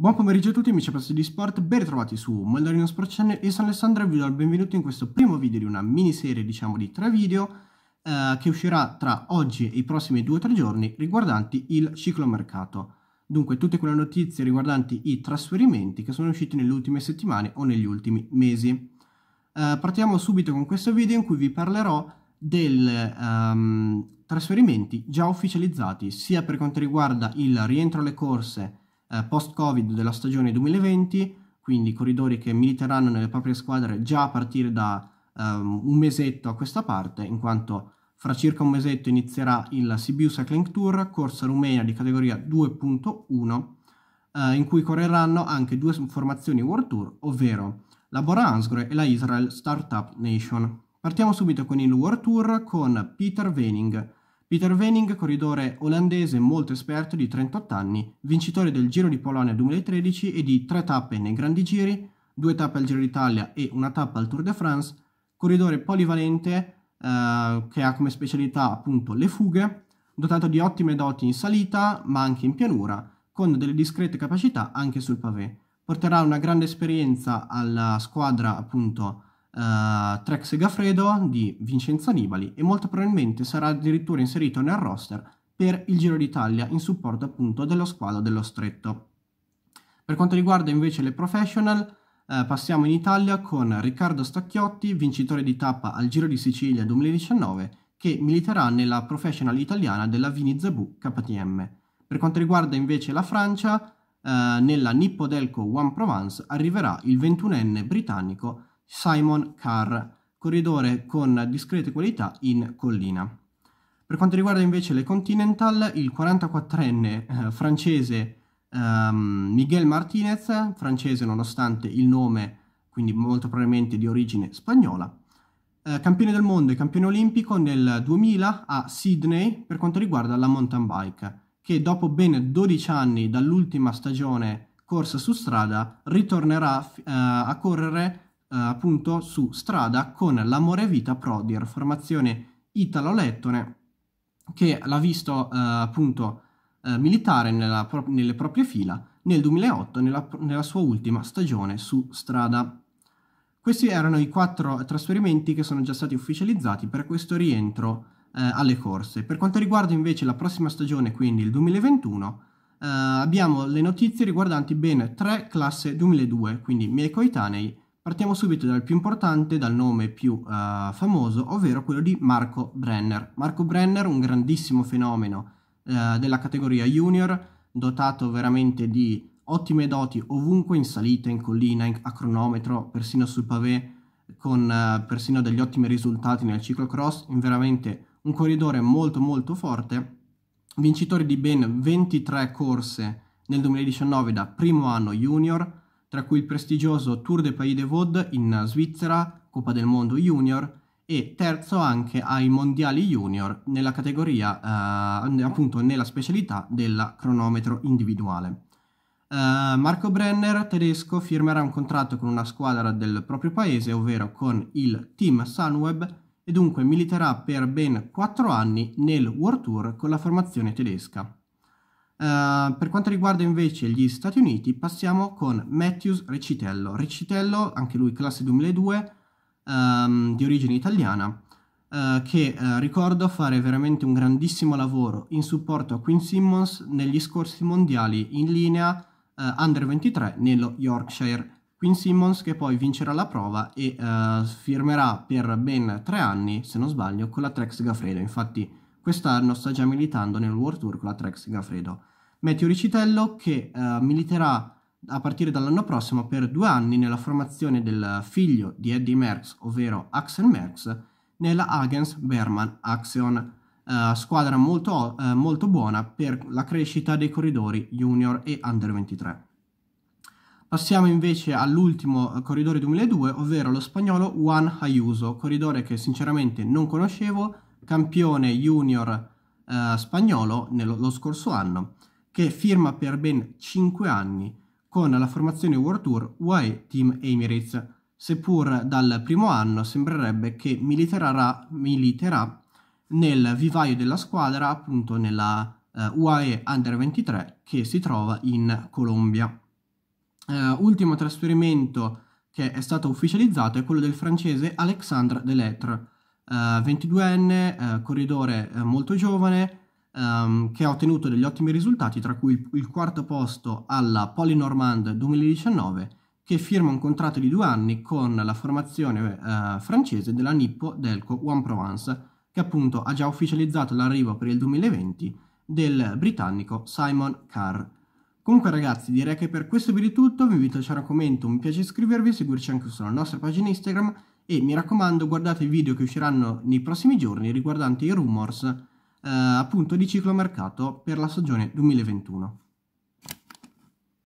Buon pomeriggio a tutti amici appassionati di sport, ben ritrovati su Mandarino Sport Channel, io sono Alessandro e vi do il benvenuto in questo primo video di una miniserie diciamo di tre video eh, che uscirà tra oggi e i prossimi due o tre giorni riguardanti il ciclomercato. Dunque tutte quelle notizie riguardanti i trasferimenti che sono usciti nelle ultime settimane o negli ultimi mesi. Eh, partiamo subito con questo video in cui vi parlerò dei um, ehm, trasferimenti già ufficializzati sia per quanto riguarda il rientro alle corse eh, post-Covid della stagione 2020, quindi corridori che militeranno nelle proprie squadre già a partire da um, un mesetto a questa parte, in quanto fra circa un mesetto inizierà il Sibiu Cycling Tour, corsa rumena di categoria 2.1, eh, in cui correranno anche due formazioni World Tour, ovvero la Bora Hansgrohe e la Israel Startup Nation. Partiamo subito con il World Tour con Peter Vening, Peter Wenning, corridore olandese molto esperto di 38 anni, vincitore del Giro di Polonia 2013 e di tre tappe nei Grandi Giri, due tappe al Giro d'Italia e una tappa al Tour de France, corridore polivalente eh, che ha come specialità appunto le fughe, dotato di ottime doti in salita ma anche in pianura, con delle discrete capacità anche sul pavé. Porterà una grande esperienza alla squadra appunto uh, eh, Trex Gafredo di Vincenzo Nibali e molto probabilmente sarà addirittura inserito nel roster per il Giro d'Italia in supporto appunto dello squalo dello stretto. Per quanto riguarda invece le professional, eh, passiamo in Italia con Riccardo Stacchiotti, vincitore di tappa al Giro di Sicilia 2019, che militerà nella professional italiana della Vini Zabu KTM. Per quanto riguarda invece la Francia, eh, nella Nippo Delco One Provence arriverà il 21enne britannico Simon Carr, corridore con discrete qualità in collina. Per quanto riguarda invece le Continental, il 44enne eh, francese um, Miguel Martinez, francese nonostante il nome, quindi molto probabilmente di origine spagnola, eh, campione del mondo e campione olimpico nel 2000 a Sydney per quanto riguarda la mountain bike, che dopo ben 12 anni dall'ultima stagione corsa su strada ritornerà eh, a correre eh, appunto su strada con l'Amore Vita prodier formazione italo-lettone che l'ha visto eh, appunto eh, militare nella, nelle proprie fila nel 2008 nella, nella sua ultima stagione su strada. Questi erano i quattro trasferimenti che sono già stati ufficializzati per questo rientro eh, alle corse. Per quanto riguarda invece la prossima stagione, quindi il 2021, eh, abbiamo le notizie riguardanti ben tre classe 2002, quindi miei coetanei Partiamo subito dal più importante, dal nome più uh, famoso, ovvero quello di Marco Brenner. Marco Brenner, un grandissimo fenomeno uh, della categoria junior, dotato veramente di ottime doti ovunque in salita, in collina, in, a cronometro, persino sul pavé, con uh, persino degli ottimi risultati nel ciclocross, in veramente un corridore molto molto forte, vincitore di ben 23 corse nel 2019 da primo anno junior, tra cui il prestigioso Tour de Pays de Vaud in Svizzera, Coppa del Mondo Junior e terzo anche ai Mondiali Junior nella categoria, eh, appunto nella specialità del cronometro individuale. Uh, Marco Brenner, tedesco, firmerà un contratto con una squadra del proprio paese, ovvero con il Team Sunweb, e dunque militerà per ben quattro anni nel World Tour con la formazione tedesca. Uh, per quanto riguarda invece gli Stati Uniti, passiamo con Matthews Recitello. Recitello, anche lui classe 2002, um, ehm, di origine italiana, uh, che uh, ricordo fare veramente un grandissimo lavoro in supporto a Quinn Simmons negli scorsi mondiali in linea Under 23 nello Yorkshire. Quinn Simmons che poi vincerà la prova e firmerà per ben tre anni, se non sbaglio, con la Trex Gafredo. Infatti Quest'anno sta già militando nel World Tour con la Trek Segafredo. Matthew Ricitello che uh, militerà a partire dall'anno prossimo per due anni nella formazione del figlio di Eddie Merckx, ovvero Axel Merckx, nella Hagens Berman Action, uh, eh, squadra molto, uh, molto buona per la crescita dei corridori junior e under 23. Passiamo invece all'ultimo corridore 2002, ovvero lo spagnolo Juan Ayuso, corridore che sinceramente non conoscevo, campione junior eh, spagnolo nello, lo scorso anno, che firma per ben 5 anni con la formazione World Tour UAE Team Emirates, seppur dal primo anno sembrerebbe che militererà, militerà nel vivaio della squadra, appunto nella eh, UAE Under 23 che si trova in Colombia. Eh, ultimo trasferimento che è stato ufficializzato è quello del francese Alexandre Delettre, Uh, eh, 22enne, uh, eh, corridore uh, molto giovane, um, che ha ottenuto degli ottimi risultati, tra cui il quarto posto alla Polynormand 2019, che firma un contratto di due anni con la formazione francese della Nippo Delco One Provence, che appunto ha già ufficializzato l'arrivo per il 2020 del britannico Simon Carr. Comunque ragazzi direi che per questo video è tutto, vi invito a lasciare un commento, mi piace iscrivervi, seguirci anche sulla nostra pagina Instagram e mi raccomando guardate i video che usciranno nei prossimi giorni riguardanti i rumors eh, appunto di ciclomercato per la stagione 2021.